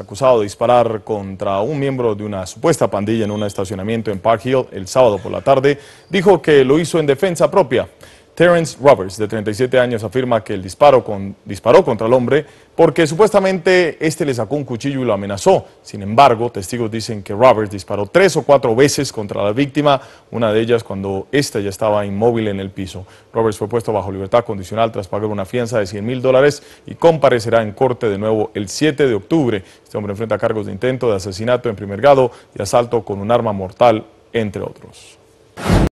acusado de disparar contra un miembro de una supuesta pandilla en un estacionamiento en Park Hill el sábado por la tarde, dijo que lo hizo en defensa propia. Terence Roberts, de 37 años, afirma que el disparo con, disparó contra el hombre porque supuestamente este le sacó un cuchillo y lo amenazó. Sin embargo, testigos dicen que Roberts disparó tres o cuatro veces contra la víctima, una de ellas cuando ésta ya estaba inmóvil en el piso. Roberts fue puesto bajo libertad condicional tras pagar una fianza de 100 mil dólares y comparecerá en corte de nuevo el 7 de octubre. Este hombre enfrenta cargos de intento de asesinato en primer grado y asalto con un arma mortal, entre otros.